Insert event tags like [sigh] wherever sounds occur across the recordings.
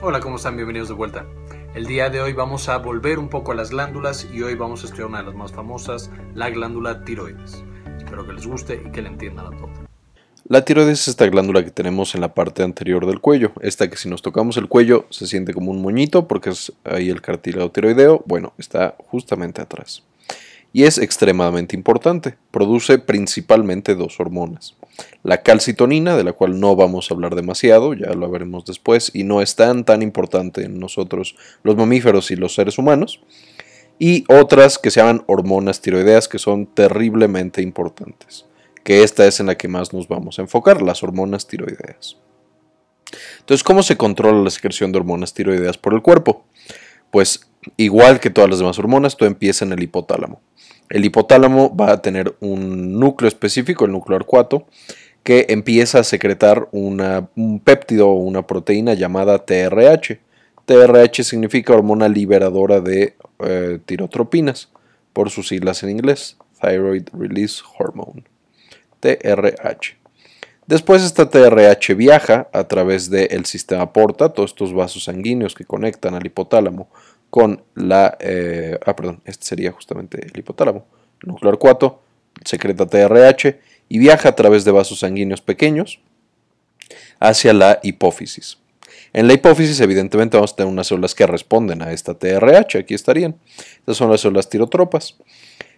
Hola, ¿cómo están? Bienvenidos de vuelta. El día de hoy vamos a volver un poco a las glándulas y hoy vamos a estudiar una de las más famosas, la glándula tiroides. Espero que les guste y que le entiendan a todos. La tiroides es esta glándula que tenemos en la parte anterior del cuello, esta que si nos tocamos el cuello se siente como un moñito porque es ahí el cartílago tiroideo, bueno, está justamente atrás y es extremadamente importante. Produce principalmente dos hormonas. La calcitonina, de la cual no vamos a hablar demasiado, ya lo veremos después, y no es tan tan importante en nosotros los mamíferos y los seres humanos, y otras que se llaman hormonas tiroideas que son terriblemente importantes, que esta es en la que más nos vamos a enfocar, las hormonas tiroideas. Entonces, ¿cómo se controla la secreción de hormonas tiroideas por el cuerpo? Pues igual que todas las demás hormonas, tú empieza en el hipotálamo. El hipotálamo va a tener un núcleo específico, el núcleo arcuato, que empieza a secretar un péptido o una proteína llamada TRH. TRH significa hormona liberadora de eh, tirotropinas, por sus siglas en inglés, Thyroid Release Hormone, TRH. Después esta TRH viaja a través del sistema porta, todos estos vasos sanguíneos que conectan al hipotálamo con la... Eh, ah, perdón, este sería justamente el hipotálamo. núcleo 4 secreta TRH y viaja a través de vasos sanguíneos pequeños hacia la hipófisis. En la hipófisis, evidentemente, vamos a tener unas células que responden a esta TRH. Aquí estarían. Estas son las células tirotropas.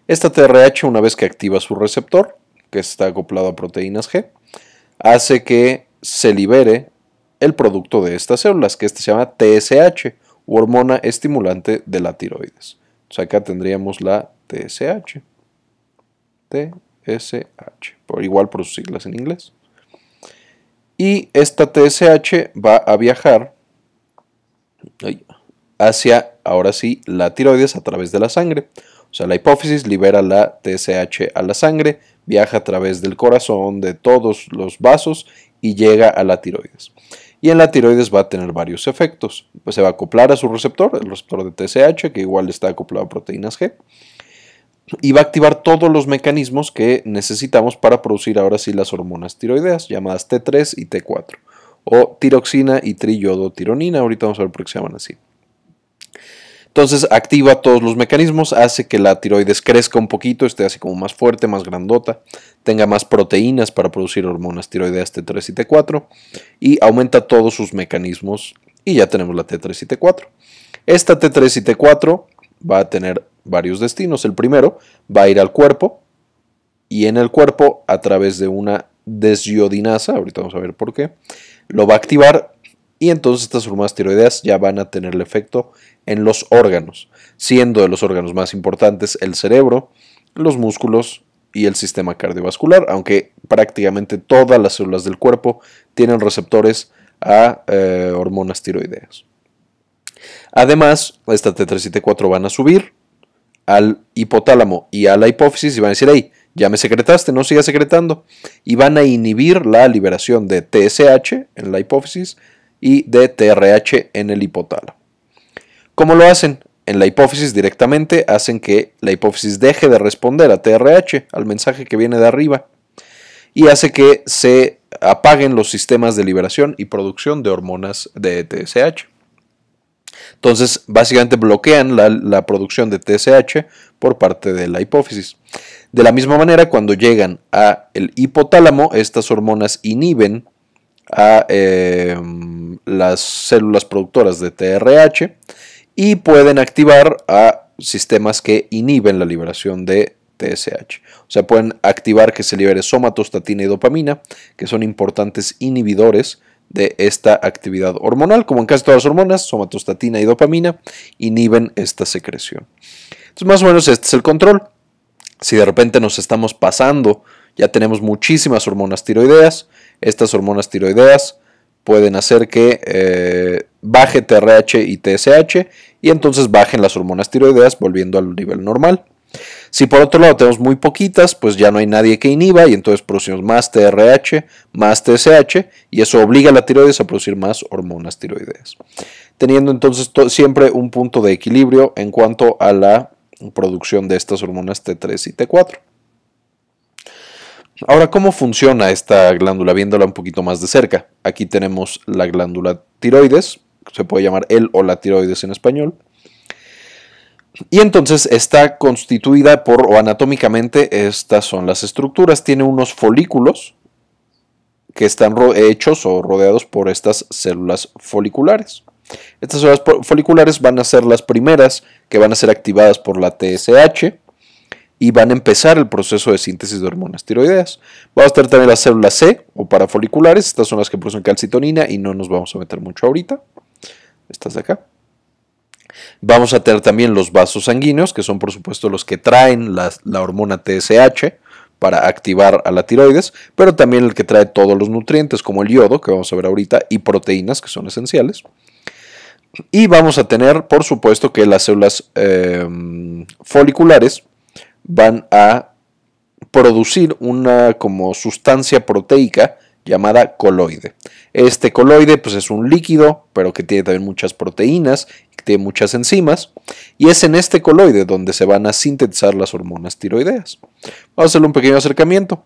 Esta TRH, una vez que activa su receptor, que está acoplado a proteínas G, hace que se libere el producto de estas células, que este se llama TSH hormona estimulante de la tiroides. sea, acá tendríamos la TSH. TSH, por, igual por sus siglas en inglés. Y esta TSH va a viajar hacia, ahora sí, la tiroides a través de la sangre. O sea, la hipófisis libera la TSH a la sangre, viaja a través del corazón, de todos los vasos y llega a la tiroides. Y en la tiroides va a tener varios efectos. Pues se va a acoplar a su receptor, el receptor de TSH, que igual está acoplado a proteínas G. Y va a activar todos los mecanismos que necesitamos para producir ahora sí las hormonas tiroideas, llamadas T3 y T4. O tiroxina y triyodotironina. Ahorita vamos a ver por qué se llaman así. Entonces activa todos los mecanismos, hace que la tiroides crezca un poquito, esté así como más fuerte, más grandota, tenga más proteínas para producir hormonas tiroideas T3 y T4 y aumenta todos sus mecanismos y ya tenemos la T3 y T4. Esta T3 y T4 va a tener varios destinos. El primero va a ir al cuerpo y en el cuerpo a través de una desiodinasa, ahorita vamos a ver por qué, lo va a activar y entonces estas hormonas tiroideas ya van a tener el efecto en los órganos, siendo de los órganos más importantes el cerebro, los músculos y el sistema cardiovascular, aunque prácticamente todas las células del cuerpo tienen receptores a eh, hormonas tiroideas. Además, esta T3 y T4 van a subir al hipotálamo y a la hipófisis y van a decir, ahí ya me secretaste, no sigas secretando. Y van a inhibir la liberación de TSH en la hipófisis, y de TRH en el hipotálamo. ¿Cómo lo hacen? En la hipófisis directamente hacen que la hipófisis deje de responder a TRH, al mensaje que viene de arriba, y hace que se apaguen los sistemas de liberación y producción de hormonas de TSH. Entonces, básicamente bloquean la, la, producción de TSH por parte de la hipófisis. De la misma manera, cuando llegan al hipotálamo, estas hormonas inhiben a em, las células productoras de TRH y pueden activar a sistemas que inhiben la liberación de TSH. O sea, pueden activar que se libere somatostatina y dopamina, que son importantes inhibidores de esta actividad hormonal. Como en casi todas las hormonas, somatostatina y dopamina inhiben esta secreción. Entonces, más o menos este es el control. Si de repente nos estamos pasando, ya tenemos muchísimas hormonas tiroideas, estas hormonas tiroideas pueden hacer que eh, baje TRH y TSH y entonces bajen las hormonas tiroideas volviendo al nivel normal. Si por otro lado tenemos muy poquitas, pues ya no hay nadie que inhiba y entonces producimos más TRH, más TSH y eso obliga a la tiroides a producir más hormonas tiroideas, teniendo entonces siempre un punto de equilibrio en cuanto a la producción de estas hormonas T3 y T4. Ahora, ¿cómo funciona esta glándula? Viéndola un poquito más de cerca. Aquí tenemos la glándula tiroides, se puede llamar el o la tiroides en español. Y entonces está constituida por, o anatómicamente, estas son las estructuras. Tiene unos folículos que están hechos o rodeados por estas células foliculares. Estas células foliculares van a ser las primeras que van a ser activadas por la TSH y van a empezar el proceso de síntesis de hormonas tiroideas. Vamos a tener también las células C o parafoliculares, estas son las que producen calcitonina y no nos vamos a meter mucho ahorita. Estas de acá. Vamos a tener también los vasos sanguíneos, que son por supuesto los que traen la, hormona TSH para activar a la tiroides, pero también el que trae todos los nutrientes como el yodo, que vamos a ver ahorita, y proteínas, que son esenciales. Y vamos a tener, por supuesto, que las células eh, mm, foliculares van a producir una como sustancia proteica llamada coloide. Este coloide pues es un líquido, pero que tiene también muchas proteínas, que tiene muchas enzimas, y es en este coloide donde se van a sintetizar las hormonas tiroideas. Vamos a hacer un pequeño acercamiento.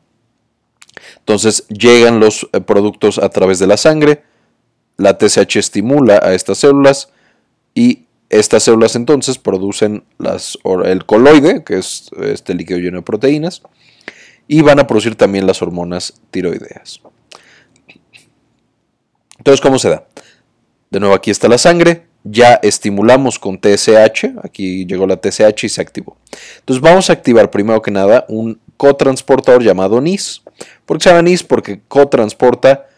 Entonces llegan los eh, productos a través de la sangre, la TSH estimula a estas células y estas células entonces producen el coloide, que es este líquido lleno de proteínas, y van a producir también las hormonas tiroideas. Entonces, ¿cómo se da? De nuevo, aquí está la sangre, ya estimulamos con TSH, aquí llegó la TSH y se activó. Entonces, vamos a activar primero que nada un cotransportador llamado NIS. ¿Por qué se llama NIS? Porque cotransporta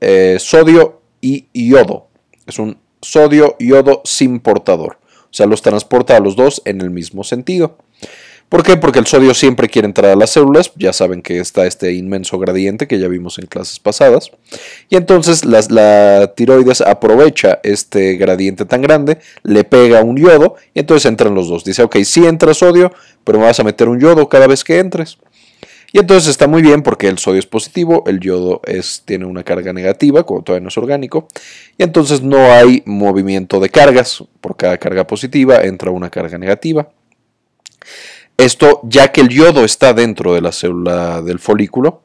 eh, sodio y yodo. Es un sodio, yodo sin portador. O sea, los transporta a los dos en el mismo sentido. ¿Por qué? Porque el sodio siempre quiere entrar a las células, ya saben que está este inmenso gradiente que ya vimos en clases pasadas, y entonces la tiroides aprovecha este gradiente tan grande, le pega un yodo y entonces entran los dos. Dice, ok, sí entra sodio, pero me vas a meter un yodo cada vez que entres. Y entonces está muy bien porque el sodio es positivo, el yodo es, tiene una carga negativa como todavía no es orgánico, y entonces no hay movimiento de cargas. Por cada carga positiva entra una carga negativa. Esto ya que el yodo está dentro de la célula del folículo,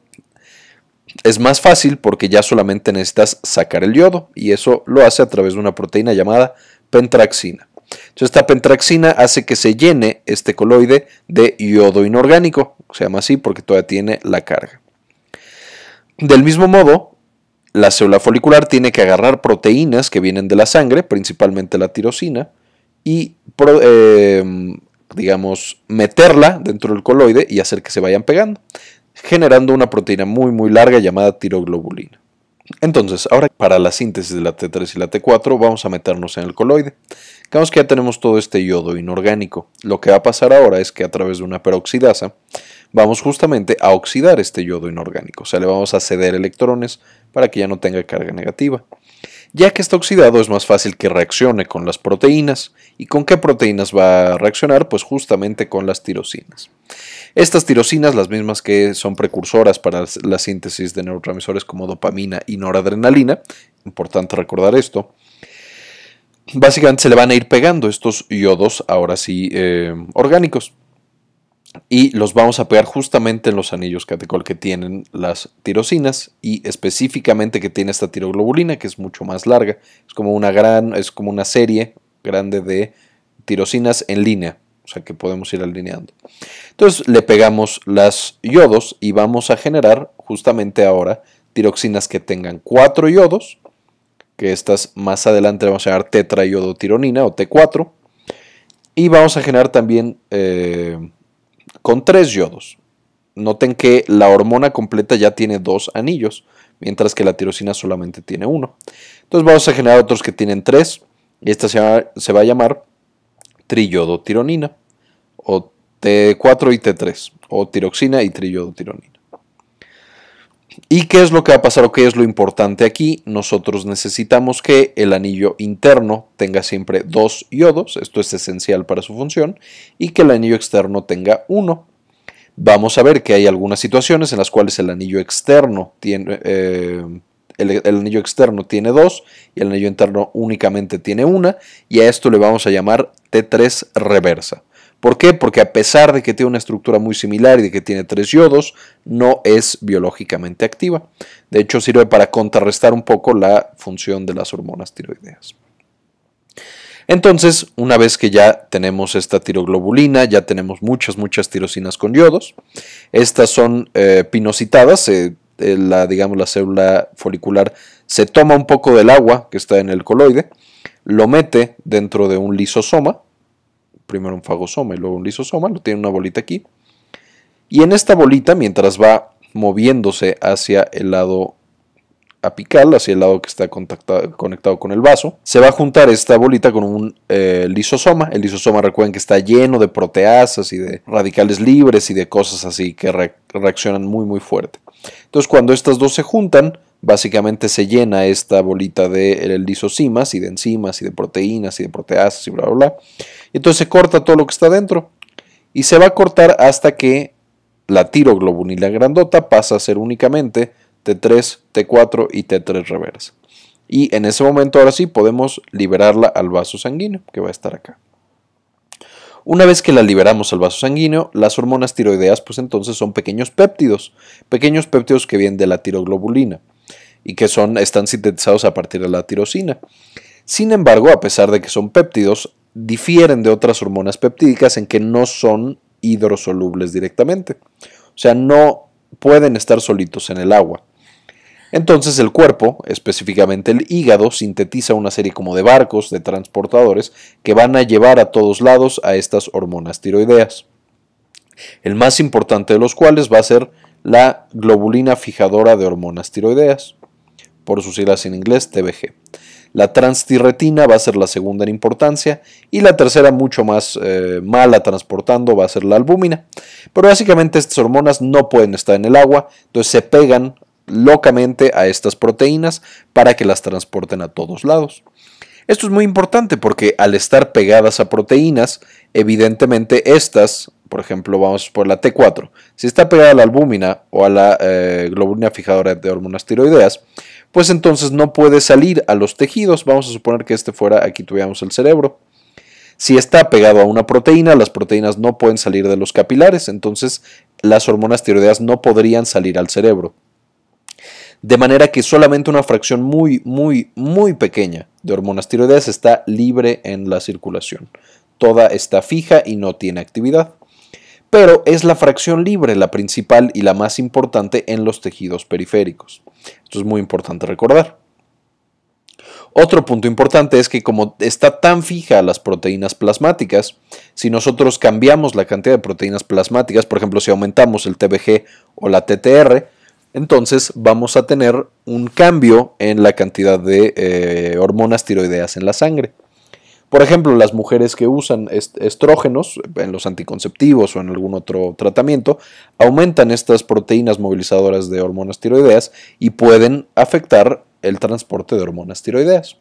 es más fácil porque ya solamente necesitas sacar el yodo y eso lo hace a través de una proteína llamada pentraxina. Entonces esta pentraxina hace que se llene este coloide de yodo inorgánico, se llama así porque todavía tiene la carga. Del mismo modo, la célula folicular tiene que agarrar proteínas que vienen de la sangre, principalmente la tirosina, y em, digamos meterla dentro del coloide y hacer que se vayan pegando, generando una proteína muy muy larga llamada tiroglobulina. Entonces, ahora para la síntesis de la T3 y la T4 vamos a meternos en el coloide. Digamos que ya tenemos todo este yodo inorgánico. Lo que va a pasar ahora es que a través de una peroxidasa vamos justamente a oxidar este yodo inorgánico. O sea, le vamos a ceder electrones para que ya no tenga carga negativa. Ya que está oxidado es más fácil que reaccione con las proteínas. ¿Y con qué proteínas va a reaccionar? Pues justamente con las tirosinas. Estas tirosinas, las mismas que son precursoras para la síntesis de neurotransmisores como dopamina y noradrenalina, importante recordar esto, básicamente se le van a ir pegando estos yodos, ahora sí, eh, orgánicos. Y los vamos a pegar justamente en los anillos catecol que tienen las tirosinas y específicamente que tiene esta tiroglobulina, que es mucho más larga. Es como una gran, es como una serie grande de tirosinas en línea. O sea que podemos ir alineando. Entonces le pegamos las yodos y vamos a generar justamente ahora tiroxinas que tengan cuatro yodos que estas más adelante vamos a llamar tetraiodotironina o T4. Y vamos a generar también eh, con tres yodos. Noten que la hormona completa ya tiene dos anillos, mientras que la tirosina solamente tiene uno. Entonces vamos a generar otros que tienen tres. Y esta se, va, a llamar triyodotironina o T4 y T3 o tiroxina y triyodotironina. ¿Y qué es lo que va a pasar o qué es lo importante aquí? Nosotros necesitamos que el anillo interno tenga siempre dos yodos, esto es esencial para su función, y que el anillo externo tenga uno. Vamos a ver que hay algunas situaciones en las cuales el anillo externo tiene, eh, el, el, anillo externo tiene dos y el anillo interno únicamente tiene una, y a esto le vamos a llamar T3 reversa. ¿Por qué? Porque a pesar de que tiene una estructura muy similar y de que tiene tres yodos, no es biológicamente activa. De hecho, sirve para contrarrestar un poco la función de las hormonas tiroideas. Entonces, una vez que ya tenemos esta tiroglobulina, ya tenemos muchas, muchas tirosinas con yodos. Estas son eh, pinocitadas, eh, eh, la, digamos, la célula folicular se toma un poco del agua que está en el coloide, lo mete dentro de un lisosoma primero un fagosoma y luego un lisosoma, lo tiene una bolita aquí. Y en esta bolita, mientras va moviéndose hacia el lado apical, hacia el lado que está conectado con el vaso, se va a juntar esta bolita con un eh, lisosoma. El lisosoma, recuerden que está lleno de proteasas y de radicales libres y de cosas así que reaccionan muy muy fuerte. Entonces, cuando estas dos se juntan, básicamente se llena esta bolita de lisosimas y de enzimas y de proteínas y de proteasas y bla bla bla. Entonces se corta todo lo que está dentro y se va a cortar hasta que la tiroglobulina grandota pasa a ser únicamente T3, T4 y T3 reversa. Y en ese momento ahora sí podemos liberarla al vaso sanguíneo que va a estar acá. Una vez que la liberamos al vaso sanguíneo, las hormonas tiroideas pues entonces son pequeños péptidos, pequeños péptidos que vienen de la tiroglobulina y que son, están sintetizados a partir de la tirosina. Sin embargo, a pesar de que son péptidos, difieren de otras hormonas peptídicas en que no son hidrosolubles directamente. O sea, no pueden estar solitos en el agua. Entonces el cuerpo, específicamente el hígado, sintetiza una serie como de barcos, de transportadores, que van a llevar a todos lados a estas hormonas tiroideas. El más importante de los cuales va a ser la globulina fijadora de hormonas tiroideas, por sus siglas en inglés TBG. La transtirretina va a ser la segunda en importancia y la tercera mucho más eh, mala transportando va a ser la albúmina. Pero básicamente estas hormonas no pueden estar en el agua, entonces se pegan locamente a estas proteínas para que las transporten a todos lados. Esto es muy importante porque al estar pegadas a proteínas, evidentemente estas, por ejemplo, vamos por la T4, si está pegada a la albúmina o a la eh, globulina fijadora de hormonas tiroideas, pues entonces no puede salir a los tejidos. Vamos a suponer que este fuera, aquí tuviéramos el cerebro. Si está pegado a una proteína, las proteínas no pueden salir de los capilares, entonces las hormonas tiroideas no podrían salir al cerebro. De manera que solamente una fracción muy, muy, muy pequeña de hormonas tiroideas está libre en la circulación. Toda está fija y no tiene actividad pero es la fracción libre la principal y la más importante en los tejidos periféricos. Esto es muy importante recordar. Otro punto importante es que como está tan fija las proteínas plasmáticas, si nosotros cambiamos la cantidad de proteínas plasmáticas, por ejemplo, si aumentamos el TBG o la TTR, entonces vamos a tener un cambio en la cantidad de eh, hormonas tiroideas en la sangre. Por ejemplo, las mujeres que usan estrógenos en los anticonceptivos o en algún otro tratamiento aumentan estas proteínas movilizadoras de hormonas tiroideas y pueden afectar el transporte de hormonas tiroideas.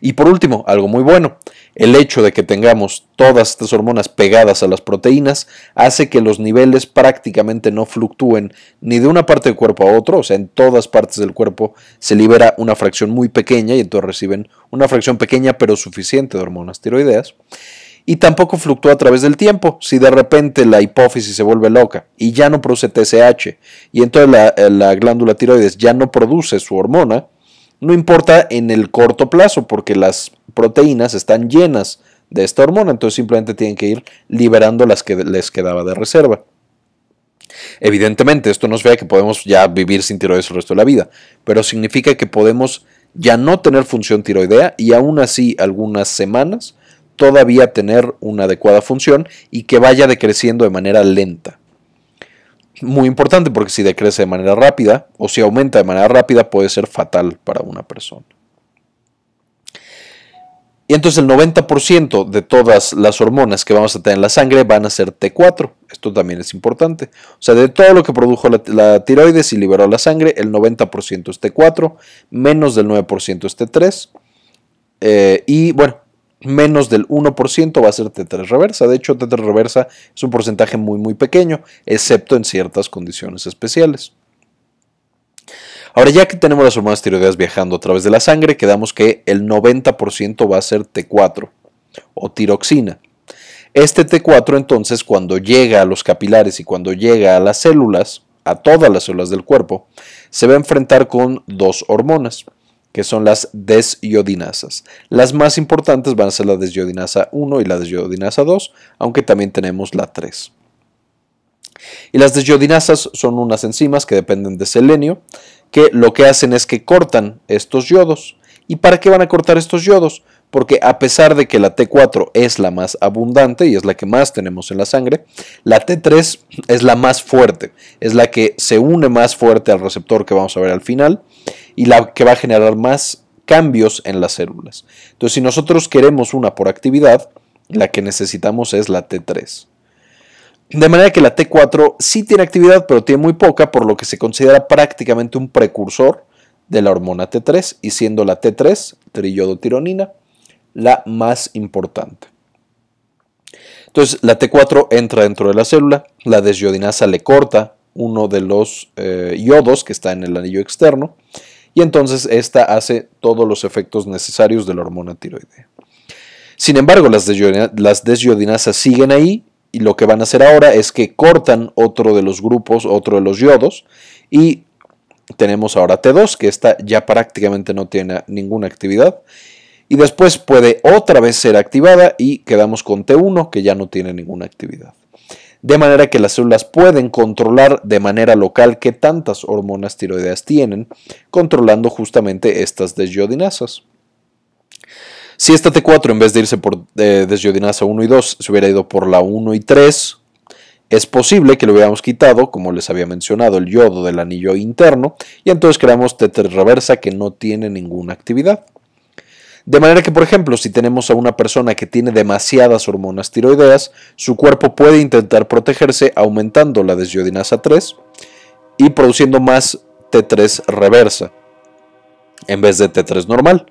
Y por último, algo muy bueno, el hecho de que tengamos todas estas hormonas pegadas a las proteínas hace que los niveles prácticamente no fluctúen ni de una parte del cuerpo a otro, o sea, en todas partes del cuerpo se libera una fracción muy pequeña y entonces reciben una fracción pequeña pero suficiente de hormonas tiroideas. Y tampoco fluctúa a través del tiempo. Si de repente la hipófisis se vuelve loca y ya no produce TSH y entonces la glándula tiroides ya no produce su hormona, no importa en el corto plazo, porque las proteínas están llenas de esta hormona, entonces simplemente tienen que ir liberando las que les quedaba de reserva. Evidentemente, esto nos vea que podemos ya vivir sin tiroides el resto de la vida, pero significa que podemos ya no tener función tiroidea y aún así algunas semanas todavía tener una adecuada función y que vaya decreciendo de manera lenta muy importante porque si decrece de manera rápida o si aumenta de manera rápida puede ser fatal para una persona. Y entonces el 90% de todas las hormonas que vamos a tener en la sangre van a ser T4. Esto también es importante. O sea, de todo lo que produjo la, tiroides y liberó la sangre, el 90% es T4, menos del 9% es T3. Eh, y bueno, menos del 1% va a ser T3 reversa. De hecho, T3 reversa es un porcentaje muy muy pequeño, excepto en ciertas condiciones especiales. Ahora, ya que tenemos las hormonas tiroideas viajando a través de la sangre, quedamos que el 90% va a ser T4 o tiroxina. Este T4 entonces cuando llega a los capilares y cuando llega a las células, a todas las células del cuerpo, se va a enfrentar con dos hormonas que son las desiodinasas. Las más importantes van a ser la desiodinasa 1 y la desiodinasa 2, aunque también tenemos la 3. Y las desiodinasas son unas enzimas que dependen de selenio, que lo que hacen es que cortan estos yodos. ¿Y para qué van a cortar estos yodos? Porque a pesar de que la T4 es la más abundante y es la que más tenemos en la sangre, la T3 es la más fuerte, es la que se une más fuerte al receptor que vamos a ver al final y la que va a generar más cambios en las células. Entonces, si nosotros queremos una por actividad, la que necesitamos es la T3. De manera que la T4 sí tiene actividad, pero tiene muy poca, por lo que se considera prácticamente un precursor de la hormona T3 y siendo la T3, trillodotironina, la más importante. Entonces, la T4 entra dentro de la célula, la desyodinasa le corta uno de los eh, iodos yodos que está en el anillo externo y entonces esta hace todos los efectos necesarios de la hormona tiroidea. Sin embargo, las, las desyodinasas siguen ahí y lo que van a hacer ahora es que cortan otro de los grupos, otro de los yodos y tenemos ahora T2 que está ya prácticamente no tiene ninguna actividad y después puede otra vez ser activada y quedamos con T1 que ya no tiene ninguna actividad de manera que las células pueden controlar de manera local qué tantas hormonas tiroideas tienen, controlando justamente estas desyodinasas. Si esta T4 en vez de irse por eh, desyodinasa 1 y 2 se hubiera ido por la 1 y 3, es posible que le hubiéramos quitado, como les había mencionado, el yodo del anillo interno y entonces creamos T3 reversa que no tiene ninguna actividad. De manera que, por ejemplo, si tenemos a una persona que tiene demasiadas hormonas tiroideas, su cuerpo puede intentar protegerse aumentando la desiodinasa 3 y produciendo más T3 reversa en vez de T3 normal.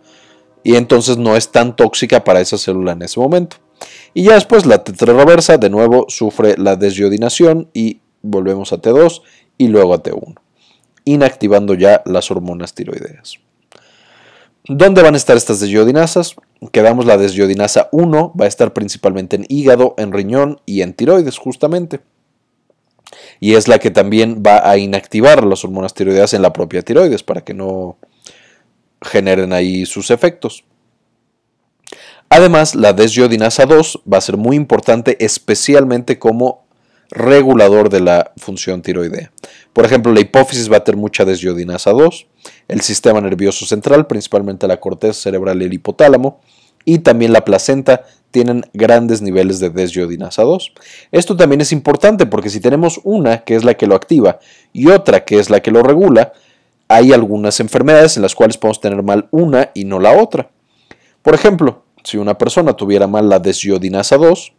Y entonces no es tan tóxica para esa célula en ese momento. Y ya después la T3 reversa de nuevo sufre la desiodinación y volvemos a T2 y luego a T1, inactivando ya las hormonas tiroideas. ¿Dónde van a estar estas desyodinasas? Quedamos la desyodinasa 1, va a estar principalmente en hígado, en riñón y en tiroides, justamente. Y es la que también va a inactivar las hormonas tiroideas en la propia tiroides para que no generen ahí sus efectos. Además, la desyodinasa 2 va a ser muy importante especialmente como regulador de la función tiroidea. Por ejemplo, la hipófisis va a tener mucha desyodinasa 2, el sistema nervioso central, principalmente la corteza cerebral y el hipotálamo, y también la placenta tienen grandes niveles de desyodinasa 2. Esto también es importante porque si tenemos una que es la que lo activa y otra que es la que lo regula, hay algunas enfermedades en las cuales podemos tener mal una y no la otra. Por ejemplo, si una persona tuviera mal la desyodinasa 2,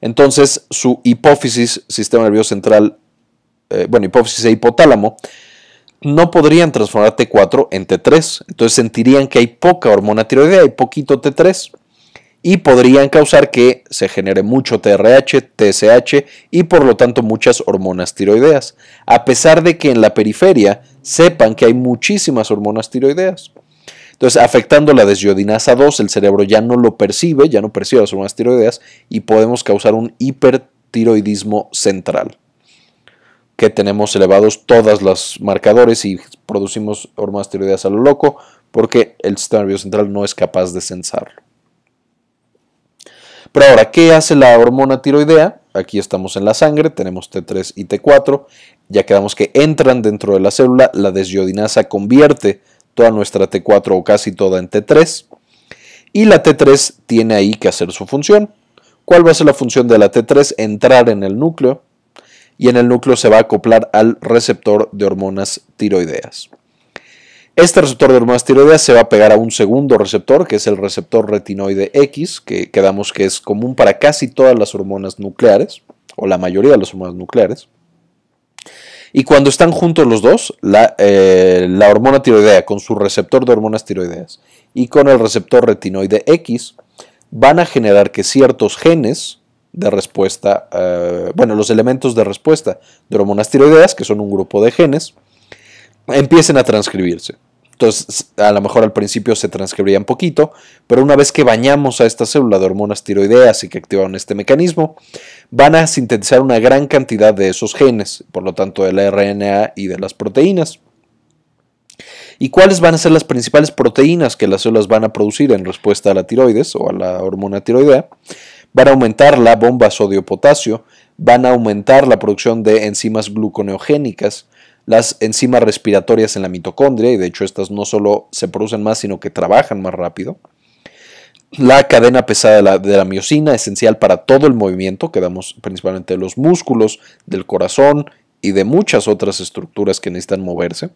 entonces su hipófisis, sistema nervioso central eh, bueno, hipófisis e hipotálamo, no podrían transformar T4 en T3. Entonces sentirían que hay poca hormona tiroidea, hay poquito T3 y podrían causar que se genere mucho TRH, TSH y por lo tanto muchas hormonas tiroideas, a pesar de que en la periferia sepan que hay muchísimas hormonas tiroideas. Entonces, afectando la desiodinasa 2, el cerebro ya no lo percibe, ya no percibe las hormonas tiroideas y podemos causar un hipertiroidismo central que tenemos elevados todas los marcadores y producimos hormonas tiroideas a lo loco porque el sistema nervioso central no es capaz de censarlo. Pero ahora, ¿qué hace la hormona tiroidea? Aquí estamos en la sangre, tenemos T3 y T4, ya quedamos que entran dentro de la célula, la desiodinasa convierte toda nuestra T4 o casi toda en T3 y la T3 tiene ahí que hacer su función. ¿Cuál va a ser la función de la T3? Entrar en el núcleo y en el núcleo se va a acoplar al receptor de hormonas tiroideas. Este receptor de hormonas tiroideas se va a pegar a un segundo receptor, que es el receptor retinoide X, que quedamos que es común para casi todas las hormonas nucleares, o la mayoría de las hormonas nucleares. Y cuando están juntos los dos, la, eh, la hormona tiroidea con su receptor de hormonas tiroideas y con el receptor retinoide X, van a generar que ciertos genes de respuesta, eh, bueno, los elementos de respuesta de hormonas tiroideas, que son un grupo de genes, empiecen a transcribirse. Entonces, a lo mejor al principio se transcribían poquito, pero una vez que bañamos a esta célula de hormonas tiroideas y que activaron este mecanismo, van a sintetizar una gran cantidad de esos genes, por lo tanto de la RNA y de las proteínas. ¿Y cuáles van a ser las principales proteínas que las células van a producir en respuesta a la tiroides o a la hormona tiroidea? van a aumentar la bomba sodio-potasio, van a aumentar la producción de enzimas gluconeogénicas, las enzimas respiratorias en la mitocondria, y de hecho estas no solo se producen más, sino que trabajan más rápido. La cadena pesada de la, de miocina, esencial para todo el movimiento, que damos principalmente de los músculos, del corazón y de muchas otras estructuras que necesitan moverse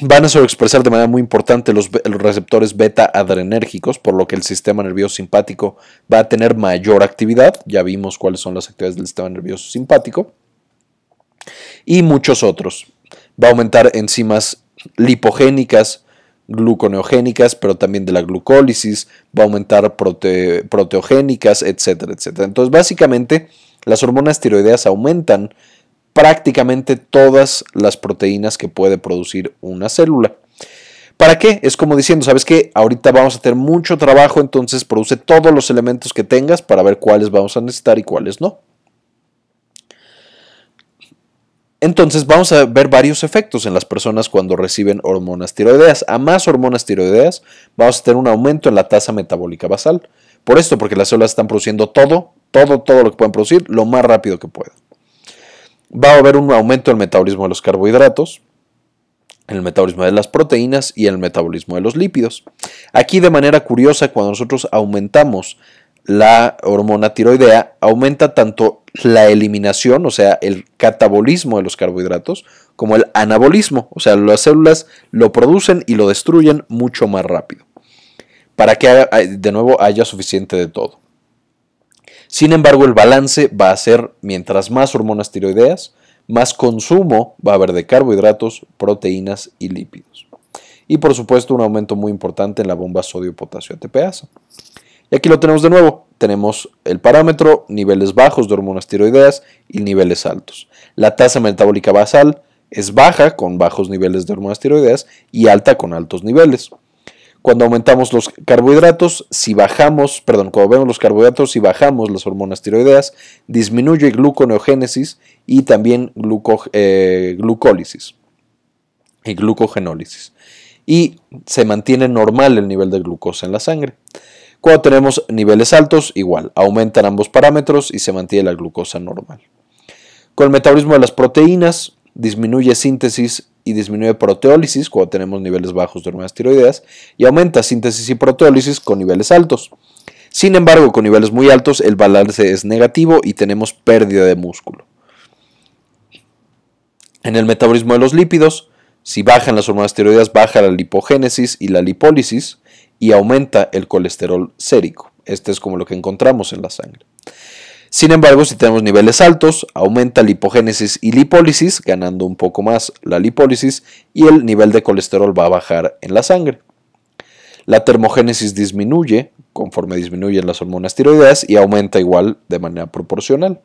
van a sobreexpresar de manera muy importante los, receptores beta adrenérgicos, por lo que el sistema nervioso simpático va a tener mayor actividad. Ya vimos cuáles son las actividades del sistema nervioso simpático. Y muchos otros. Va a aumentar enzimas lipogénicas, gluconeogénicas, pero también de la glucólisis, va a aumentar proteogénicas, etcétera, etcétera. Entonces, básicamente, las hormonas tiroideas aumentan prácticamente todas las proteínas que puede producir una célula. ¿Para qué? Es como diciendo, sabes que ahorita vamos a tener mucho trabajo, entonces produce todos los elementos que tengas para ver cuáles vamos a necesitar y cuáles no. Entonces vamos a ver varios efectos en las personas cuando reciben hormonas tiroideas. A más hormonas tiroideas vamos a tener un aumento en la tasa metabólica basal. Por esto, porque las células están produciendo todo, todo, todo lo que pueden producir lo más rápido que puedan va a haber un aumento del metabolismo de los carbohidratos, el metabolismo de las proteínas y el metabolismo de los lípidos. Aquí de manera curiosa, cuando nosotros aumentamos la hormona tiroidea, aumenta tanto la eliminación, o sea, el catabolismo de los carbohidratos, como el anabolismo, o sea, las células lo producen y lo destruyen mucho más rápido, para que de nuevo haya suficiente de todo. Sin embargo, el balance va a ser mientras más hormonas tiroideas, más consumo va a haber de carbohidratos, proteínas y lípidos. Y por supuesto, un aumento muy importante en la bomba sodio-potasio-ATPasa. Y aquí lo tenemos de nuevo. Tenemos el parámetro, niveles bajos de hormonas tiroideas y niveles altos. La tasa metabólica basal es baja con bajos niveles de hormonas tiroideas y alta con altos niveles. Cuando aumentamos los carbohidratos, si bajamos, perdón, cuando vemos los carbohidratos, si bajamos las hormonas tiroideas, disminuye gluconeogénesis y también eh, glucólisis y glucogenólisis. Y se mantiene normal el nivel de glucosa en la sangre. Cuando tenemos niveles altos, igual, aumentan ambos parámetros y se mantiene la glucosa normal. Con el metabolismo de las proteínas, disminuye síntesis y disminuye proteólisis cuando tenemos niveles bajos de hormonas tiroideas y aumenta síntesis y proteólisis con niveles altos. Sin embargo, con niveles muy altos el balance es negativo y tenemos pérdida de músculo. En el metabolismo de los lípidos, si bajan las hormonas tiroideas, baja la lipogénesis y la lipólisis y aumenta el colesterol sérico. Este es como lo que encontramos en la sangre. Sin embargo, si tenemos niveles altos, aumenta la hipogénesis y lipólisis, ganando un poco más la lipólisis y el nivel de colesterol va a bajar en la sangre. La termogénesis disminuye conforme disminuyen las hormonas tiroideas y aumenta igual de manera proporcional.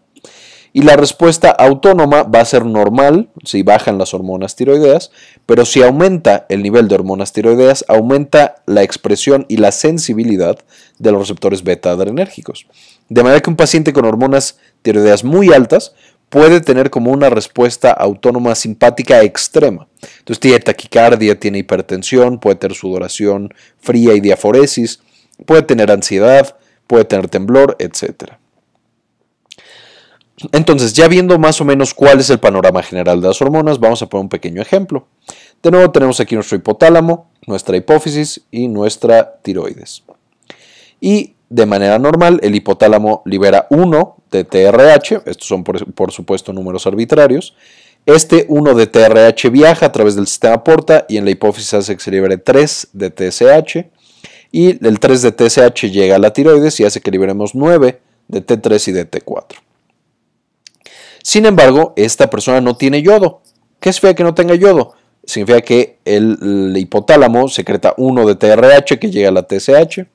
Y la respuesta autónoma va a ser normal si bajan las hormonas tiroideas, pero si aumenta el nivel de hormonas tiroideas, aumenta la expresión y la sensibilidad de los receptores beta adrenérgicos. De manera que un paciente con hormonas tiroideas muy altas puede tener como una respuesta autónoma simpática extrema. Entonces tiene taquicardia, tiene hipertensión, puede tener sudoración fría y diaforesis, puede tener ansiedad, puede tener temblor, etc. Entonces, ya viendo más o menos cuál es el panorama general de las hormonas, vamos a poner un pequeño ejemplo. De nuevo tenemos aquí nuestro hipotálamo, nuestra hipófisis y nuestra tiroides. Y de manera normal, el hipotálamo libera 1 de TRH, estos son por, supuesto números arbitrarios. Este 1 de TRH viaja a través del sistema porta y en la hipófisis hace que se libere 3 de TSH. Y el 3 de TSH llega a la tiroides y hace que liberemos 9 de T3 y de T4. Sin embargo, esta persona no tiene yodo. ¿Qué significa que no tenga yodo? Significa que el hipotálamo secreta 1 de TRH que llega a la TSH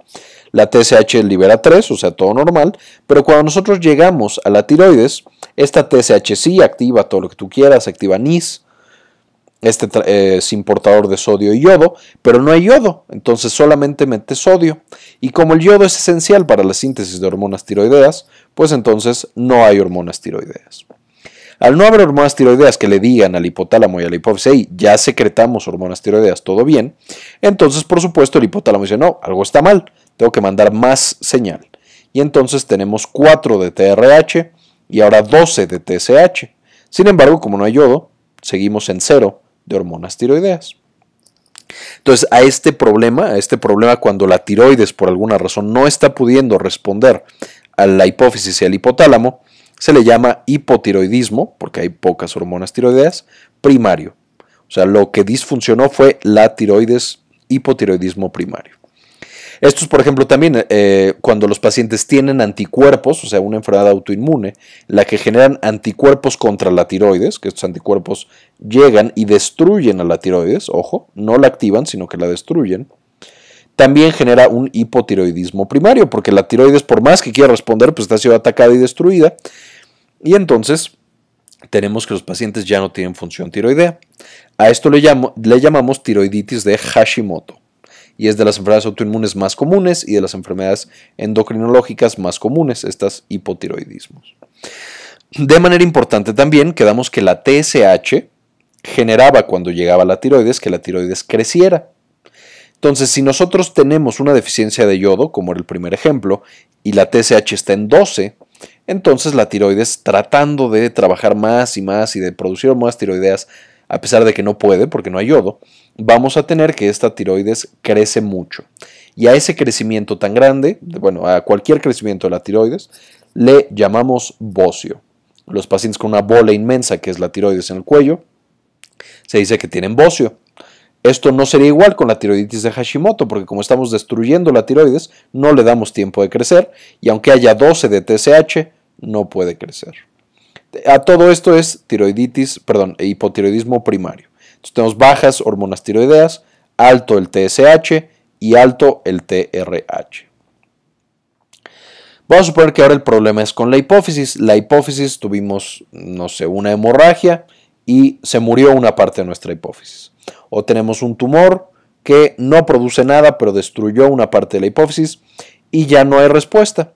la TSH libera 3, o sea, todo normal, pero cuando nosotros llegamos a la tiroides, esta TSH sí activa todo lo que tú quieras, activa NIS, este eh, es importador de sodio y yodo, pero no hay yodo, entonces solamente mete sodio. Y como el yodo es esencial para la síntesis de hormonas tiroideas, pues entonces no hay hormonas tiroideas. Al no haber hormonas tiroideas que le digan al hipotálamo y a la hipófisis, ya secretamos hormonas tiroideas, todo bien, entonces por supuesto el hipotálamo dice, no, algo está mal, tengo que mandar más señal. Y entonces tenemos 4 de TRH y ahora 12 de TSH. Sin embargo, como no hay yodo, seguimos en cero de hormonas tiroideas. Entonces, a este problema, a este problema cuando la tiroides por alguna razón no está pudiendo responder a la hipófisis y al hipotálamo, se le llama hipotiroidismo, porque hay pocas hormonas tiroideas, primario. O sea, lo que disfuncionó fue la tiroides, hipotiroidismo primario es, por ejemplo, también eh, cuando los pacientes tienen anticuerpos, o sea, una enfermedad autoinmune, la que generan anticuerpos contra la tiroides, que estos anticuerpos llegan y destruyen a la tiroides, ojo, no la activan, sino que la destruyen, también genera un hipotiroidismo primario, porque la tiroides, por más que quiera responder, pues está siendo atacada y destruida. Y entonces tenemos que los pacientes ya no tienen función tiroidea. A esto le llamamos tiroiditis de Hashimoto y es de las enfermedades autoinmunes más comunes y de las enfermedades endocrinológicas más comunes, estas hipotiroidismos. De manera importante también quedamos que la TSH generaba cuando llegaba la tiroides que la tiroides creciera. Entonces, si nosotros tenemos una deficiencia de yodo, como era el primer ejemplo, y la TSH está en 12, entonces la tiroides tratando de trabajar más y más y de producir más tiroideas, a pesar de que no puede porque no hay yodo, vamos a tener que esta tiroides crece mucho. Y a ese crecimiento tan grande, bueno, a cualquier crecimiento de la tiroides, le llamamos bocio. Los pacientes con una bola inmensa que es la tiroides en el cuello, se dice que tienen bocio. Esto no sería igual con la tiroiditis de Hashimoto, porque como estamos destruyendo la tiroides, no le damos tiempo de crecer y aunque haya 12 de TSH, no puede crecer. A todo esto es tiroiditis, perdón, hipotiroidismo primario. Entonces tenemos bajas hormonas tiroideas, alto el TSH y alto el TRH. Vamos a suponer que ahora el problema es con la hipófisis. La hipófisis tuvimos, no sé, una hemorragia y se murió una parte de nuestra hipófisis. O tenemos un tumor que no produce nada, pero destruyó una parte de la hipófisis y ya no hay respuesta.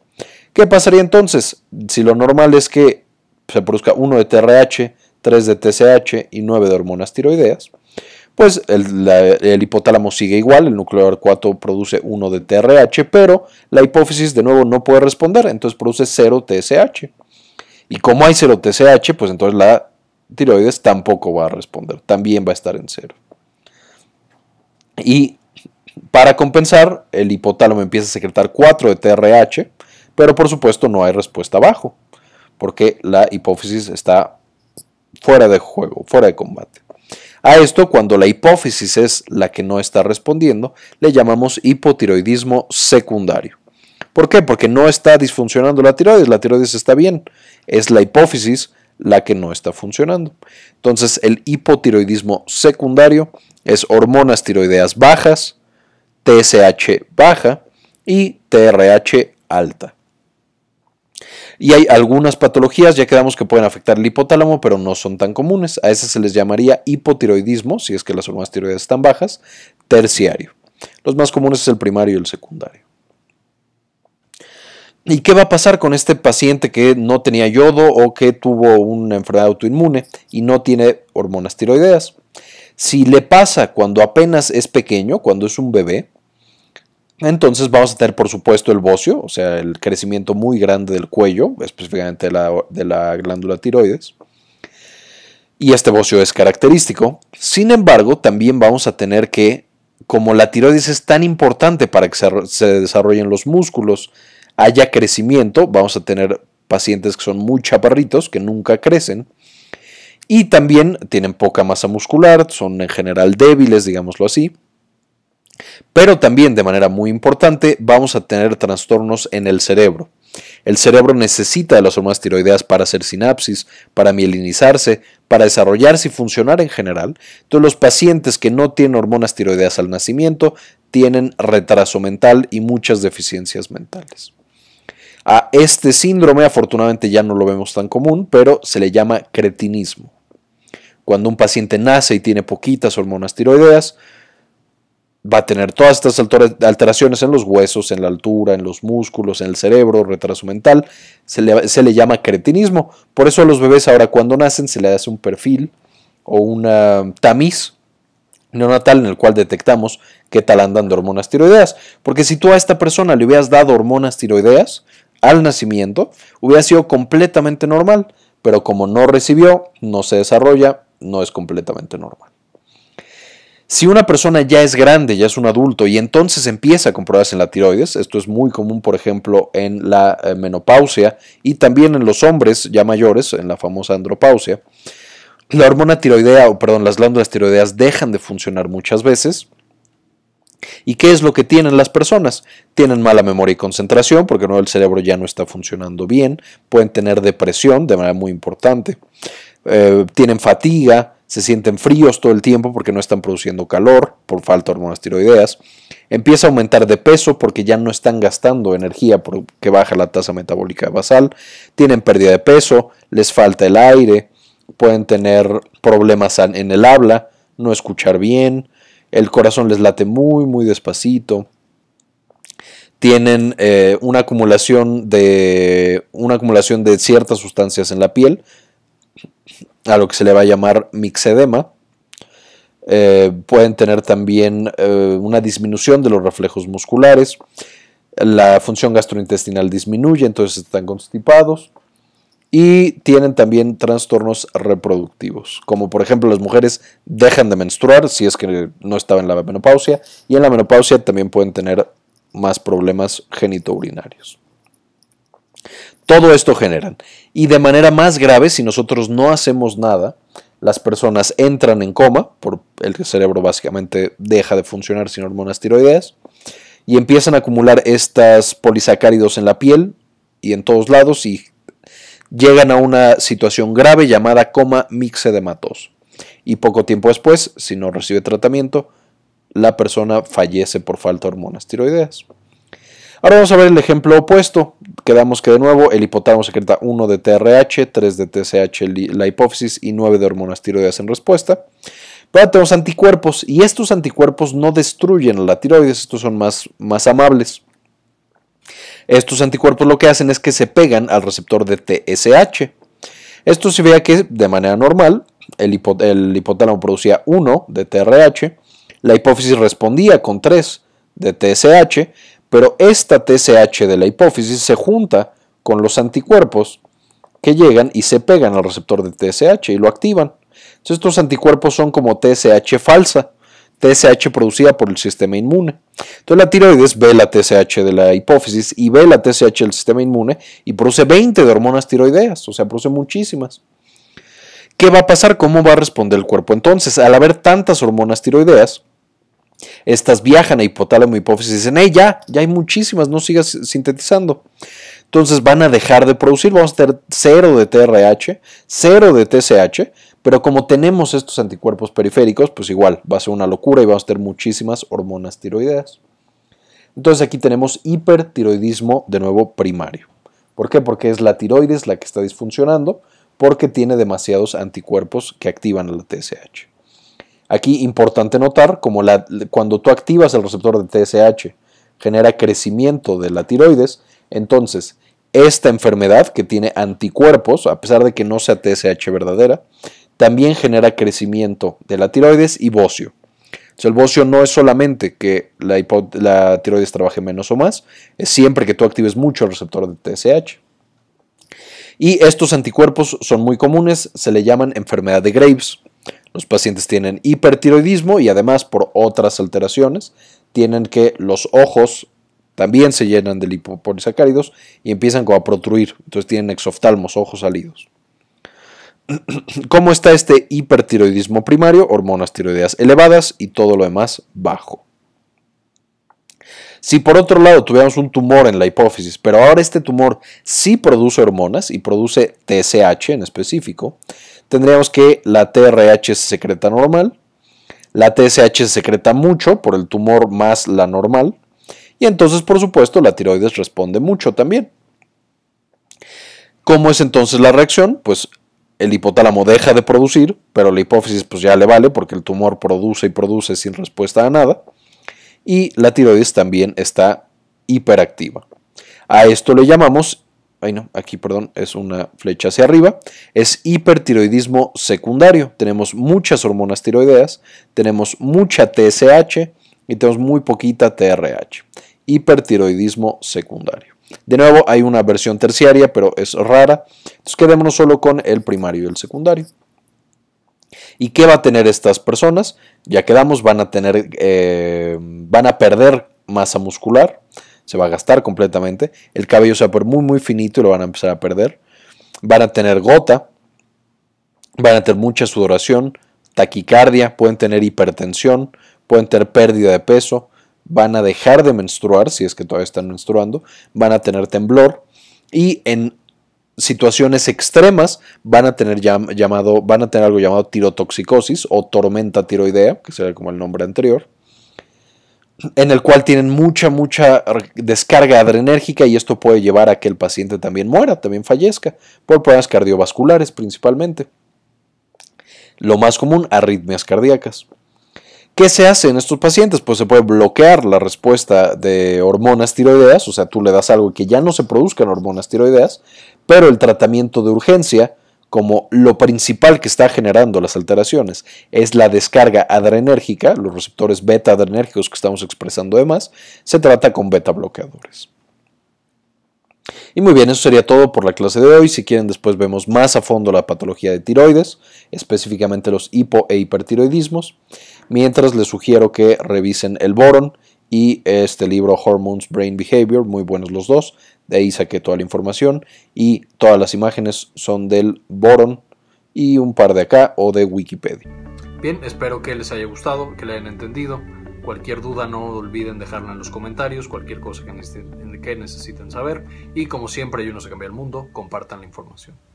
¿Qué pasaría entonces? Si lo normal es que se produzca uno de TRH 3 de TSH y 9 de hormonas tiroideas, pues el, hipotálamo sigue igual, el núcleo 4 produce 1 de TRH, pero la hipófisis de nuevo no puede responder, entonces produce 0 TSH. Y como hay 0 TSH, pues entonces la tiroides tampoco va a responder, también va a estar en cero. Y para compensar, el hipotálamo empieza a secretar 4 de TRH, pero por supuesto no hay respuesta abajo, porque la hipófisis está fuera de juego, fuera de combate. A esto, cuando la hipófisis es la que no está respondiendo, le llamamos hipotiroidismo secundario. ¿Por qué? Porque no está disfuncionando la tiroides, la tiroides está bien, es la hipófisis la que no está funcionando. Entonces, el hipotiroidismo secundario es hormonas tiroideas bajas, TSH baja y TRH alta. Y hay algunas patologías, ya quedamos que pueden afectar el hipotálamo, pero no son tan comunes. A esas se les llamaría hipotiroidismo, si es que las hormonas tiroides están bajas, terciario. Los más comunes es el primario y el secundario. ¿Y qué va a pasar con este paciente que no tenía yodo o que tuvo una enfermedad autoinmune y no tiene hormonas tiroideas? Si le pasa cuando apenas es pequeño, cuando es un bebé, entonces vamos a tener por supuesto el bocio, o sea, el crecimiento muy grande del cuello, específicamente de la, glándula tiroides. Y este bocio es característico. Sin embargo, también vamos a tener que, como la tiroides es tan importante para que se desarrollen los músculos, haya crecimiento, vamos a tener pacientes que son muy chaparritos, que nunca crecen. Y también tienen poca masa muscular, son en general débiles, digámoslo así pero también de manera muy importante vamos a tener trastornos en el cerebro. El cerebro necesita de las hormonas tiroideas para hacer sinapsis, para mielinizarse, para desarrollarse y funcionar en general. Entonces los pacientes que no tienen hormonas tiroideas al nacimiento tienen retraso mental y muchas deficiencias mentales. A este síndrome afortunadamente ya no lo vemos tan común, pero se le llama cretinismo. Cuando un paciente nace y tiene poquitas hormonas tiroideas, va a tener todas estas alteraciones en los huesos, en la altura, en los músculos, en el cerebro, retraso mental. Se le, llama cretinismo. Por eso a los bebés ahora cuando nacen se le hace un perfil o una um, tamiz neonatal en el cual detectamos qué tal andan de hormonas tiroideas. Porque si tú a esta persona le hubieras dado hormonas tiroideas al nacimiento, hubiera sido completamente normal. Pero como no recibió, no se desarrolla, no es completamente normal. Si una persona ya es grande, ya es un adulto y entonces empieza a comprobarse en la tiroides, esto es muy común, por ejemplo, en la eh, menopausia y también en los hombres ya mayores, en la famosa andropausia, la hormona tiroidea o perdón, las glándulas tiroideas dejan de funcionar muchas veces. ¿Y qué es lo que tienen las personas? Tienen mala memoria y concentración porque no, el cerebro ya no está funcionando bien, pueden tener depresión de manera muy importante, eh, tienen fatiga, se sienten fríos todo el tiempo porque no están produciendo calor por falta de hormonas tiroideas, empieza a aumentar de peso porque ya no están gastando energía porque baja la tasa metabólica basal, tienen pérdida de peso, les falta el aire, pueden tener problemas en el habla, no escuchar bien, el corazón les late muy, muy despacito, tienen eh, una, acumulación de, una acumulación de ciertas sustancias en la piel, a lo que se le va a llamar mixedema. Eh, pueden tener también eh, una disminución de los reflejos musculares, la función gastrointestinal disminuye, entonces están constipados y tienen también trastornos reproductivos, como por ejemplo las mujeres dejan de menstruar si es que no estaba en la menopausia y en la menopausia también pueden tener más problemas genitourinarios. Todo esto generan. Y de manera más grave, si nosotros no hacemos nada, las personas entran en coma, por el cerebro básicamente deja de funcionar sin hormonas tiroideas, y empiezan a acumular estas polisacáridos en la piel y en todos lados y llegan a una situación grave llamada coma matos. Y poco tiempo después, si no recibe tratamiento, la persona fallece por falta de hormonas tiroideas. Ahora vamos a ver el ejemplo opuesto. Quedamos que de nuevo el hipotálamo secreta 1 de TRH, 3 de TSH la hipófisis y 9 de hormonas tiroides en respuesta. Pero tenemos anticuerpos y estos anticuerpos no destruyen la tiroides, estos son más, más amables. Estos anticuerpos lo que hacen es que se pegan al receptor de TSH. Esto se vea que de manera normal el, el hipotálamo producía 1 de TRH, la hipófisis respondía con 3 de TSH pero esta TSH de la hipófisis se junta con los anticuerpos que llegan y se pegan al receptor de TSH y lo activan. Entonces estos anticuerpos son como TSH falsa, TSH producida por el sistema inmune. Entonces la tiroides ve la TSH de la hipófisis y ve la TSH del sistema inmune y produce 20 de hormonas tiroideas, o sea, produce muchísimas. ¿Qué va a pasar? ¿Cómo va a responder el cuerpo entonces? Al haber tantas hormonas tiroideas, estas viajan a hipotálamo, hipófisis y dicen, ya, ya hay muchísimas, no sigas sintetizando. Entonces van a dejar de producir, vamos a tener cero de TRH, cero de TSH, pero como tenemos estos anticuerpos periféricos, pues igual va a ser una locura y vamos a tener muchísimas hormonas tiroideas. Entonces aquí tenemos hipertiroidismo de nuevo primario. ¿Por qué? Porque es la tiroides la que está disfuncionando porque tiene demasiados anticuerpos que activan la TSH. Aquí importante notar como cuando tú activas el receptor de TSH genera crecimiento de la tiroides, entonces esta enfermedad que tiene anticuerpos, a pesar de que no sea TSH verdadera, también genera crecimiento de la tiroides y bocio. el bocio no es solamente que la, la tiroides trabaje menos o más, es siempre que tú actives mucho el receptor de TSH. Y estos anticuerpos son muy comunes, se le llaman enfermedad de Graves. Los pacientes tienen hipertiroidismo y además por otras alteraciones tienen que los ojos también se llenan de lipopolisacáridos y empiezan a protruir, entonces tienen exoftalmos, ojos salidos. [clears throat] ¿Cómo está este hipertiroidismo primario? Hormonas tiroideas elevadas y todo lo demás bajo. Si por otro lado tuviéramos un tumor en la hipófisis, pero ahora este tumor sí produce hormonas y produce TSH en específico, tendríamos que la TRH se secreta normal, la TSH se secreta mucho por el tumor más la normal, y entonces, por supuesto, la tiroides responde mucho también. ¿Cómo es entonces la reacción? Pues el hipotálamo deja de producir, pero la hipófisis pues ya le vale porque el tumor produce y produce sin respuesta a nada. Y la tiroides también está hiperactiva. A esto le llamamos ay no, aquí perdón, es una flecha hacia arriba, es hipertiroidismo secundario. Tenemos muchas hormonas tiroideas, tenemos mucha TSH y tenemos muy poquita TRH. Hipertiroidismo secundario. De nuevo, hay una versión terciaria, pero es rara. Entonces, quedémonos solo con el primario y el secundario. ¿Y qué va a tener estas personas? Ya quedamos, van a tener, eh, van a perder masa muscular, se va a gastar completamente, el cabello se va a poner muy muy finito y lo van a empezar a perder, van a tener gota, van a tener mucha sudoración, taquicardia, pueden tener hipertensión, pueden tener pérdida de peso, van a dejar de menstruar si es que todavía están menstruando, van a tener temblor y en situaciones extremas van a tener llamado van a tener algo llamado tirotoxicosis o tormenta tiroidea, que será como el nombre anterior en el cual tienen mucha, mucha descarga adrenérgica y esto puede llevar a que el paciente también muera, también fallezca, por problemas cardiovasculares principalmente. Lo más común, arritmias cardíacas. ¿Qué se hace en estos pacientes? Pues se puede bloquear la respuesta de hormonas tiroideas, o sea, tú le das algo que ya no se produzcan hormonas tiroideas, pero el tratamiento de urgencia como lo principal que está generando las alteraciones es la descarga adrenérgica, los receptores beta adrenérgicos que estamos expresando además, se trata con beta bloqueadores. Y muy bien, eso sería todo por la clase de hoy. Si quieren, después vemos más a fondo la patología de tiroides, específicamente los hipo e hipertiroidismos. Mientras, les sugiero que revisen el boron y este libro Hormones Brain Behavior, muy buenos los dos, de ahí saqué toda la información y todas las imágenes son del Boron y un par de acá o de Wikipedia. Bien, espero que les haya gustado, que le hayan entendido. Cualquier duda no olviden dejarla en los comentarios, cualquier cosa que necesiten, que necesiten saber. Y como siempre, hay no se cambiar el mundo, compartan la información.